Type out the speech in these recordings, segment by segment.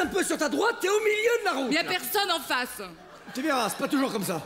un peu sur ta droite, t'es au milieu de la route. Il a personne en face. Tu verras, c'est pas toujours comme ça.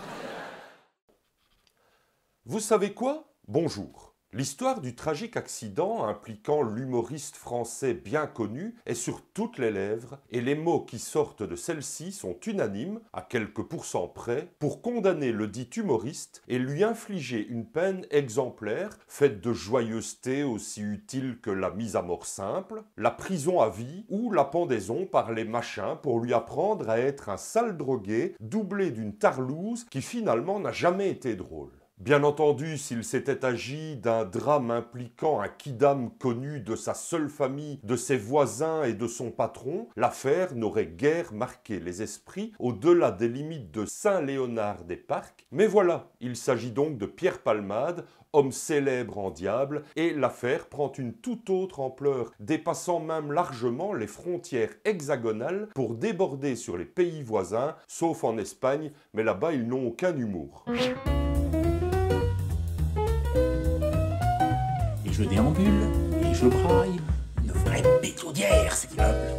Vous savez quoi Bonjour. L'histoire du tragique accident impliquant l'humoriste français bien connu est sur toutes les lèvres et les mots qui sortent de celle-ci sont unanimes, à quelques pourcents près, pour condamner le dit humoriste et lui infliger une peine exemplaire, faite de joyeuseté aussi utile que la mise à mort simple, la prison à vie ou la pendaison par les machins pour lui apprendre à être un sale drogué doublé d'une tarlouse qui finalement n'a jamais été drôle. Bien entendu, s'il s'était agi d'un drame impliquant un quidam connu de sa seule famille, de ses voisins et de son patron, l'affaire n'aurait guère marqué les esprits au-delà des limites de Saint-Léonard des Parcs. Mais voilà, il s'agit donc de Pierre Palmade, homme célèbre en diable, et l'affaire prend une toute autre ampleur, dépassant même largement les frontières hexagonales pour déborder sur les pays voisins, sauf en Espagne, mais là-bas ils n'ont aucun humour. je déambule et je braille. Une vraie pétaudière, cet immeuble.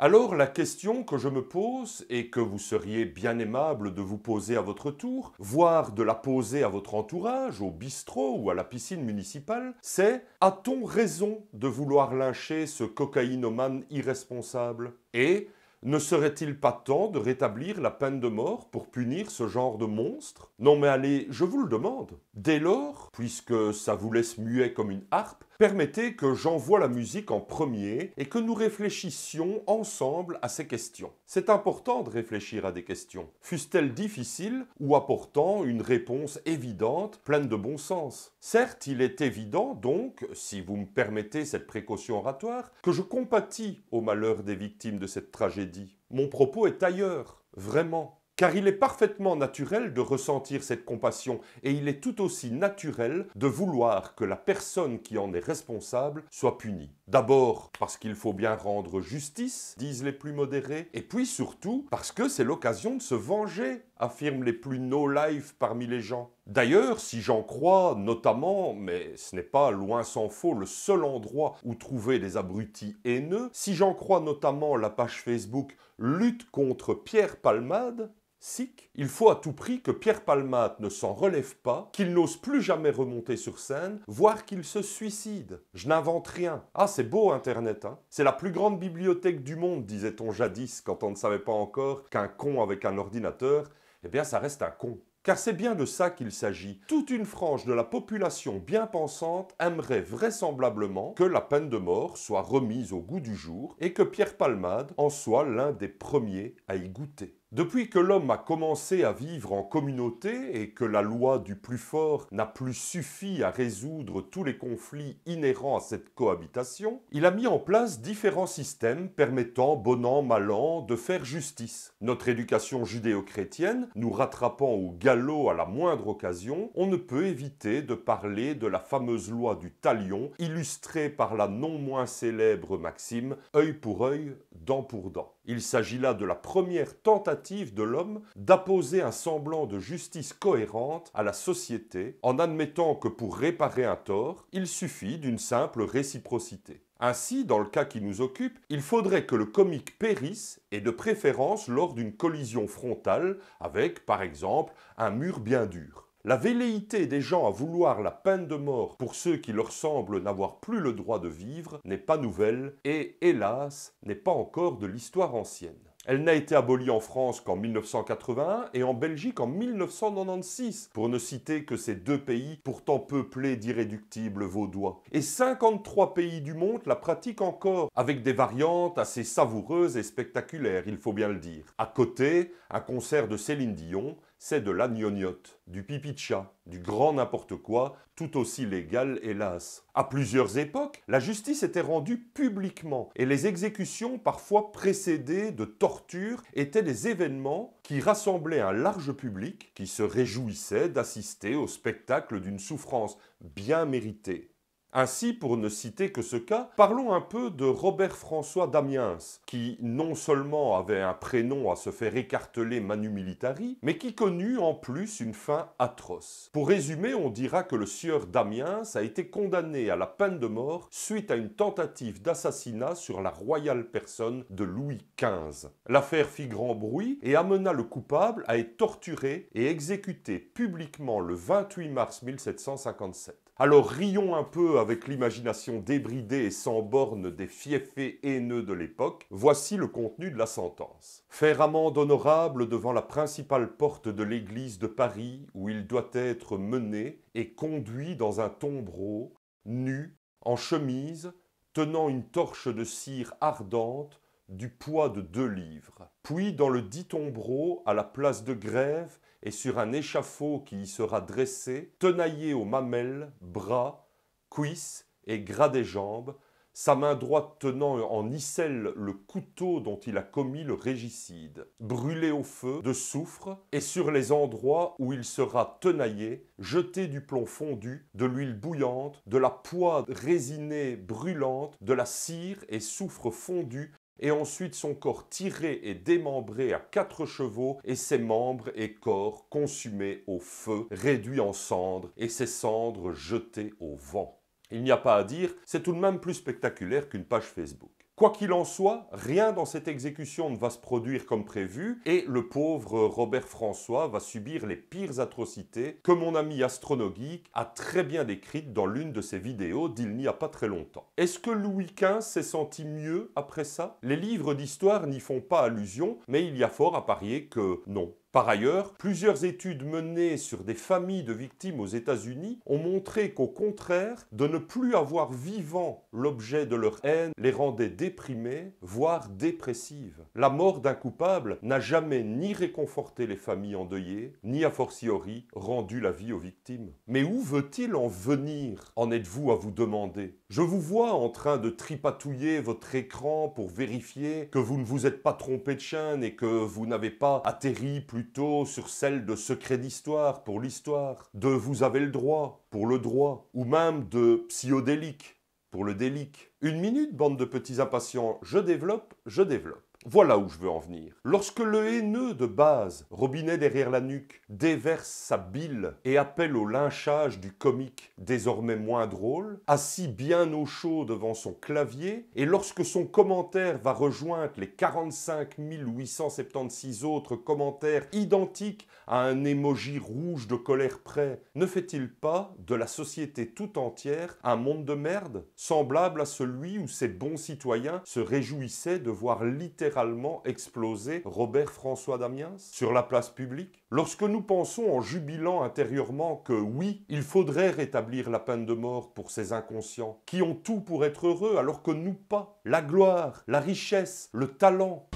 Alors la question que je me pose, et que vous seriez bien aimable de vous poser à votre tour, voire de la poser à votre entourage, au bistrot ou à la piscine municipale, c'est a-t-on raison de vouloir lyncher ce cocaïnomane irresponsable Et ne serait-il pas temps de rétablir la peine de mort pour punir ce genre de monstre Non mais allez, je vous le demande. Dès lors, puisque ça vous laisse muet comme une harpe, Permettez que j'envoie la musique en premier et que nous réfléchissions ensemble à ces questions. C'est important de réfléchir à des questions, fussent-elles difficiles ou apportant une réponse évidente, pleine de bon sens. Certes, il est évident donc, si vous me permettez cette précaution oratoire, que je compatis au malheur des victimes de cette tragédie. Mon propos est ailleurs, vraiment car il est parfaitement naturel de ressentir cette compassion et il est tout aussi naturel de vouloir que la personne qui en est responsable soit punie. D'abord parce qu'il faut bien rendre justice, disent les plus modérés, et puis surtout parce que c'est l'occasion de se venger, affirment les plus no-life parmi les gens. D'ailleurs, si j'en crois, notamment, mais ce n'est pas loin s'en faux le seul endroit où trouver des abrutis haineux, si j'en crois notamment la page Facebook Lutte contre Pierre Palmade, Sick il faut à tout prix que Pierre Palmade ne s'en relève pas, qu'il n'ose plus jamais remonter sur scène, voire qu'il se suicide. Je n'invente rien. Ah, c'est beau Internet, hein C'est la plus grande bibliothèque du monde, disait-on jadis, quand on ne savait pas encore qu'un con avec un ordinateur, eh bien ça reste un con. Car c'est bien de ça qu'il s'agit. Toute une frange de la population bien pensante aimerait vraisemblablement que la peine de mort soit remise au goût du jour et que Pierre Palmade en soit l'un des premiers à y goûter. Depuis que l'homme a commencé à vivre en communauté et que la loi du plus fort n'a plus suffi à résoudre tous les conflits inhérents à cette cohabitation, il a mis en place différents systèmes permettant, bon an, mal an, de faire justice. Notre éducation judéo-chrétienne, nous rattrapant au galop à la moindre occasion, on ne peut éviter de parler de la fameuse loi du talion, illustrée par la non moins célèbre maxime œil pour œil, dent pour dent. Il s'agit là de la première tentative de l'homme d'apposer un semblant de justice cohérente à la société en admettant que pour réparer un tort, il suffit d'une simple réciprocité. Ainsi, dans le cas qui nous occupe, il faudrait que le comique périsse, et de préférence lors d'une collision frontale avec, par exemple, un mur bien dur. La velléité des gens à vouloir la peine de mort pour ceux qui leur semblent n'avoir plus le droit de vivre n'est pas nouvelle et, hélas, n'est pas encore de l'histoire ancienne. Elle n'a été abolie en France qu'en 1981 et en Belgique en 1996, pour ne citer que ces deux pays pourtant peuplés d'irréductibles vaudois. Et 53 pays du monde la pratiquent encore, avec des variantes assez savoureuses et spectaculaires, il faut bien le dire. À côté, un concert de Céline Dion, c'est de gnognotte, du pipitcha, du grand n'importe quoi, tout aussi légal hélas. À plusieurs époques, la justice était rendue publiquement et les exécutions, parfois précédées de tortures, étaient des événements qui rassemblaient un large public qui se réjouissait d'assister au spectacle d'une souffrance bien méritée. Ainsi, pour ne citer que ce cas, parlons un peu de Robert-François Damiens, qui non seulement avait un prénom à se faire écarteler Manu Militari, mais qui connut en plus une fin atroce. Pour résumer, on dira que le sieur Damiens a été condamné à la peine de mort suite à une tentative d'assassinat sur la royale personne de Louis XV. L'affaire fit grand bruit et amena le coupable à être torturé et exécuté publiquement le 28 mars 1757. Alors rions un peu avec l'imagination débridée et sans bornes des fieffés haineux de l'époque. Voici le contenu de la sentence. Faire amende honorable devant la principale porte de l'église de Paris où il doit être mené et conduit dans un tombereau, nu, en chemise, tenant une torche de cire ardente du poids de deux livres. Puis dans le dit tombereau, à la place de grève, et sur un échafaud qui y sera dressé, tenaillé aux mamelles, bras, cuisses et gras des jambes, sa main droite tenant en icelle le couteau dont il a commis le régicide, brûlé au feu de soufre, et sur les endroits où il sera tenaillé, jeté du plomb fondu, de l'huile bouillante, de la poix résinée brûlante, de la cire et soufre fondu et ensuite son corps tiré et démembré à quatre chevaux et ses membres et corps consumés au feu, réduits en cendres et ses cendres jetées au vent. Il n'y a pas à dire, c'est tout de même plus spectaculaire qu'une page Facebook. Quoi qu'il en soit, rien dans cette exécution ne va se produire comme prévu et le pauvre Robert François va subir les pires atrocités que mon ami AstronoGeek a très bien décrites dans l'une de ses vidéos d'il n'y a pas très longtemps. Est-ce que Louis XV s'est senti mieux après ça Les livres d'histoire n'y font pas allusion, mais il y a fort à parier que non. Par ailleurs, plusieurs études menées sur des familles de victimes aux États-Unis ont montré qu'au contraire, de ne plus avoir vivant l'objet de leur haine les rendait déprimées, voire dépressives. La mort d'un coupable n'a jamais ni réconforté les familles endeuillées, ni a fortiori rendu la vie aux victimes. Mais où veut-il en venir En êtes-vous à vous demander Je vous vois en train de tripatouiller votre écran pour vérifier que vous ne vous êtes pas trompé de chaîne et que vous n'avez pas atterri plus plutôt sur celle de secret d'histoire pour l'histoire, de vous avez le droit pour le droit, ou même de psychodélique pour le délic. Une minute, bande de petits impatients, je développe, je développe. Voilà où je veux en venir. Lorsque le haineux de base, robinet derrière la nuque, déverse sa bile et appelle au lynchage du comique désormais moins drôle, assis bien au chaud devant son clavier, et lorsque son commentaire va rejoindre les 45 876 autres commentaires identiques à un émoji rouge de colère près, ne fait-il pas de la société tout entière un monde de merde, semblable à celui où ces bons citoyens se réjouissaient de voir littéralement littéralement exploser Robert-François Damiens sur la place publique Lorsque nous pensons en jubilant intérieurement que oui, il faudrait rétablir la peine de mort pour ces inconscients qui ont tout pour être heureux alors que nous pas, la gloire, la richesse, le talent.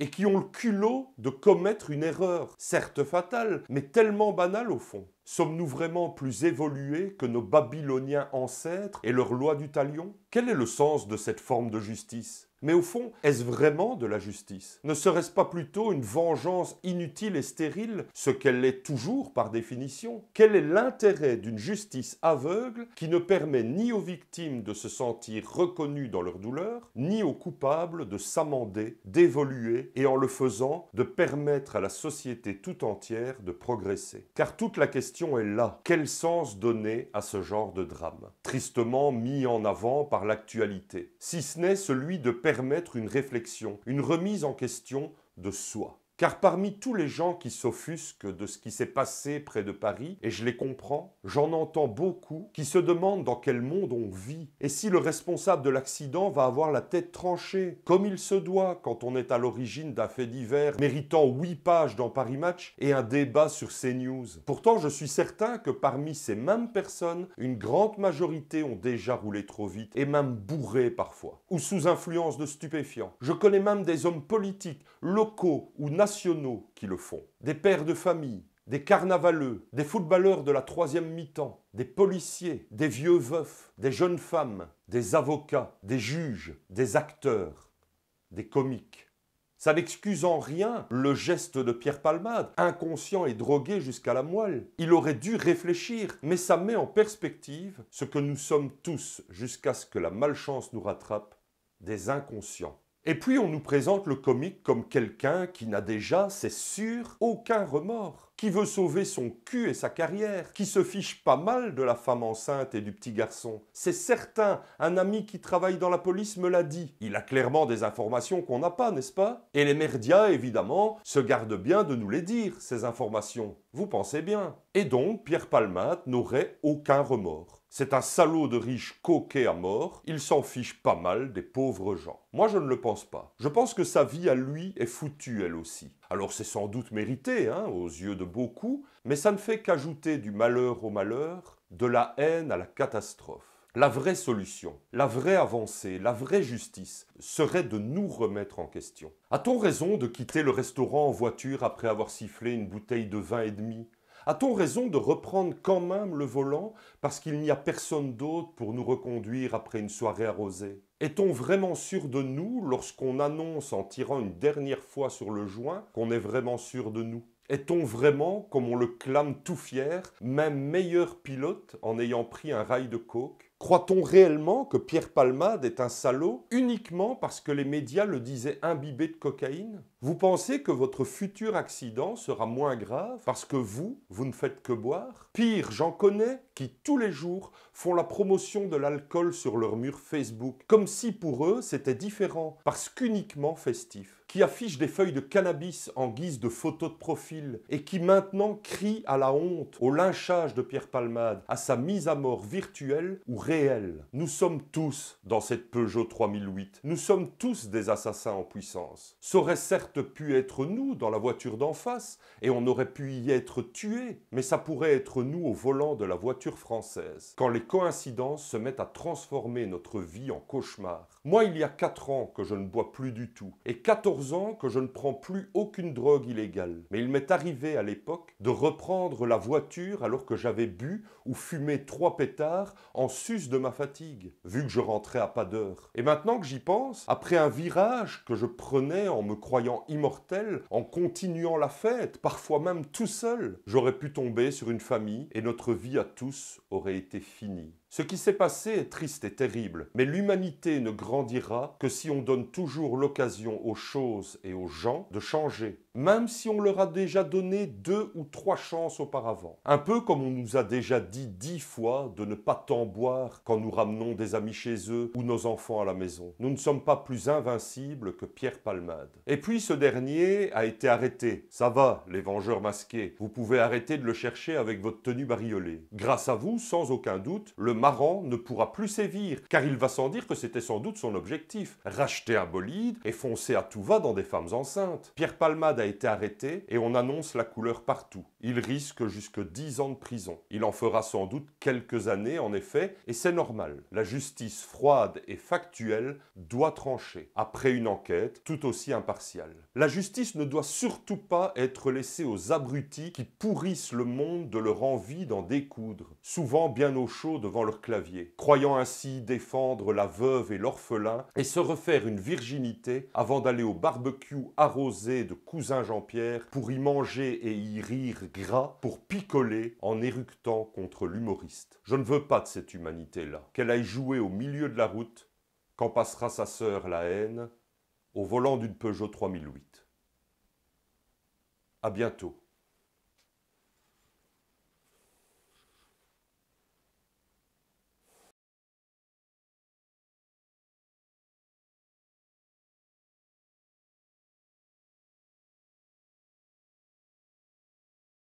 et qui ont le culot de commettre une erreur, certes fatale, mais tellement banale au fond. Sommes-nous vraiment plus évolués que nos Babyloniens ancêtres et leur lois du talion quel est le sens de cette forme de justice Mais au fond, est-ce vraiment de la justice Ne serait-ce pas plutôt une vengeance inutile et stérile, ce qu'elle est toujours par définition Quel est l'intérêt d'une justice aveugle qui ne permet ni aux victimes de se sentir reconnues dans leur douleur, ni aux coupables de s'amender, d'évoluer et en le faisant de permettre à la société tout entière de progresser Car toute la question est là. Quel sens donner à ce genre de drame Tristement mis en avant par l'actualité, si ce n'est celui de permettre une réflexion, une remise en question de soi. Car parmi tous les gens qui s'offusquent de ce qui s'est passé près de Paris, et je les comprends, j'en entends beaucoup qui se demandent dans quel monde on vit, et si le responsable de l'accident va avoir la tête tranchée, comme il se doit quand on est à l'origine d'un fait divers méritant 8 pages dans Paris Match et un débat sur CNews. Pourtant, je suis certain que parmi ces mêmes personnes, une grande majorité ont déjà roulé trop vite, et même bourré parfois, ou sous influence de stupéfiants. Je connais même des hommes politiques, locaux ou nationaux, nationaux qui le font. Des pères de famille, des carnavaleux, des footballeurs de la troisième mi-temps, des policiers, des vieux veufs, des jeunes femmes, des avocats, des juges, des acteurs, des comiques. Ça n'excuse en rien le geste de Pierre Palmade, inconscient et drogué jusqu'à la moelle. Il aurait dû réfléchir, mais ça met en perspective ce que nous sommes tous jusqu'à ce que la malchance nous rattrape, des inconscients. Et puis on nous présente le comique comme quelqu'un qui n'a déjà, c'est sûr, aucun remords qui veut sauver son cul et sa carrière, qui se fiche pas mal de la femme enceinte et du petit garçon. C'est certain, un ami qui travaille dans la police me l'a dit. Il a clairement des informations qu'on n'a pas, n'est-ce pas Et les merdias, évidemment, se gardent bien de nous les dire, ces informations. Vous pensez bien. Et donc, Pierre Palmate n'aurait aucun remords. C'est un salaud de riche coquet à mort, il s'en fiche pas mal des pauvres gens. Moi je ne le pense pas. Je pense que sa vie à lui est foutue elle aussi. Alors c'est sans doute mérité, hein, aux yeux de beaucoup, mais ça ne fait qu'ajouter du malheur au malheur, de la haine à la catastrophe. La vraie solution, la vraie avancée, la vraie justice serait de nous remettre en question. A-t-on raison de quitter le restaurant en voiture après avoir sifflé une bouteille de vin et demi a-t-on raison de reprendre quand même le volant parce qu'il n'y a personne d'autre pour nous reconduire après une soirée arrosée est-on vraiment sûr de nous lorsqu'on annonce en tirant une dernière fois sur le joint qu'on est vraiment sûr de nous est-on vraiment, comme on le clame tout fier, même meilleur pilote en ayant pris un rail de coke Croit-on réellement que Pierre Palmade est un salaud uniquement parce que les médias le disaient imbibé de cocaïne Vous pensez que votre futur accident sera moins grave parce que vous, vous ne faites que boire Pire, j'en connais qui tous les jours font la promotion de l'alcool sur leur mur Facebook, comme si pour eux c'était différent, parce qu'uniquement festif qui affichent des feuilles de cannabis en guise de photos de profil et qui maintenant crient à la honte, au lynchage de Pierre Palmade, à sa mise à mort virtuelle ou réelle. Nous sommes tous dans cette Peugeot 3008. Nous sommes tous des assassins en puissance. Ça aurait certes pu être nous dans la voiture d'en face et on aurait pu y être tués, mais ça pourrait être nous au volant de la voiture française. Quand les coïncidences se mettent à transformer notre vie en cauchemar. Moi, il y a 4 ans que je ne bois plus du tout, et 14 ans que je ne prends plus aucune drogue illégale. Mais il m'est arrivé à l'époque de reprendre la voiture alors que j'avais bu ou fumé trois pétards en sus de ma fatigue, vu que je rentrais à pas d'heure. Et maintenant que j'y pense, après un virage que je prenais en me croyant immortel, en continuant la fête, parfois même tout seul, j'aurais pu tomber sur une famille et notre vie à tous aurait été finie ni ce qui s'est passé est triste et terrible, mais l'humanité ne grandira que si on donne toujours l'occasion aux choses et aux gens de changer, même si on leur a déjà donné deux ou trois chances auparavant. Un peu comme on nous a déjà dit dix fois de ne pas tant boire quand nous ramenons des amis chez eux ou nos enfants à la maison. Nous ne sommes pas plus invincibles que Pierre Palmade. Et puis ce dernier a été arrêté. Ça va, les vengeurs masqués, vous pouvez arrêter de le chercher avec votre tenue bariolée. Grâce à vous, sans aucun doute, le marrant ne pourra plus sévir, car il va sans dire que c'était sans doute son objectif, racheter un bolide et foncer à tout va dans des femmes enceintes. Pierre Palmade a été arrêté et on annonce la couleur partout. Il risque jusque 10 ans de prison. Il en fera sans doute quelques années en effet, et c'est normal. La justice froide et factuelle doit trancher, après une enquête tout aussi impartiale. La justice ne doit surtout pas être laissée aux abrutis qui pourrissent le monde de leur envie d'en découdre, souvent bien au chaud devant leur clavier, croyant ainsi défendre la veuve et l'orphelin et se refaire une virginité avant d'aller au barbecue arrosé de cousin Jean-Pierre pour y manger et y rire gras, pour picoler en éructant contre l'humoriste. Je ne veux pas de cette humanité-là, qu'elle aille jouer au milieu de la route quand passera sa sœur la haine au volant d'une Peugeot 3008. A bientôt.